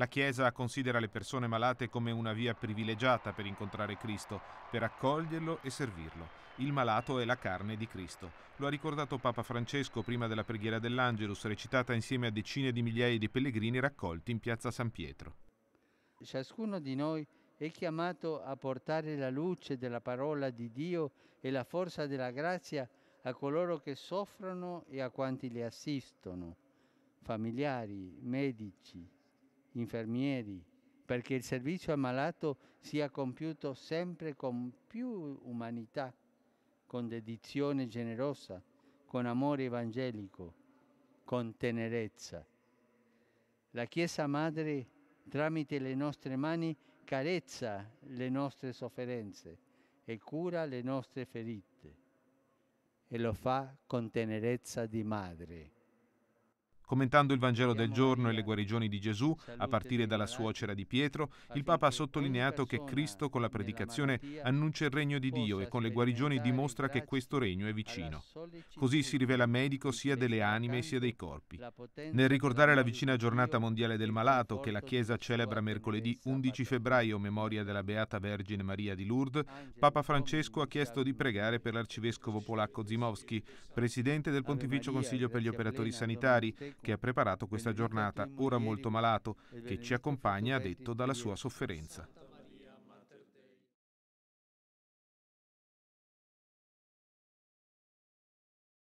La Chiesa considera le persone malate come una via privilegiata per incontrare Cristo, per accoglierlo e servirlo. Il malato è la carne di Cristo. Lo ha ricordato Papa Francesco prima della preghiera dell'Angelus, recitata insieme a decine di migliaia di pellegrini raccolti in piazza San Pietro. Ciascuno di noi è chiamato a portare la luce della parola di Dio e la forza della grazia a coloro che soffrono e a quanti li assistono, familiari, medici, infermieri, perché il servizio al malato sia compiuto sempre con più umanità, con dedizione generosa, con amore evangelico, con tenerezza. La Chiesa Madre, tramite le nostre mani, carezza le nostre sofferenze e cura le nostre ferite e lo fa con tenerezza di madre. Commentando il Vangelo del giorno e le guarigioni di Gesù, a partire dalla suocera di Pietro, il Papa ha sottolineato che Cristo con la predicazione annuncia il regno di Dio e con le guarigioni dimostra che questo regno è vicino. Così si rivela medico sia delle anime sia dei corpi. Nel ricordare la vicina giornata mondiale del malato che la Chiesa celebra mercoledì 11 febbraio, memoria della Beata Vergine Maria di Lourdes, Papa Francesco ha chiesto di pregare per l'arcivescovo polacco Zimowski, presidente del Pontificio Consiglio per gli operatori sanitari, che ha preparato questa giornata, ora molto malato, che ci accompagna, ha detto, dalla sua sofferenza.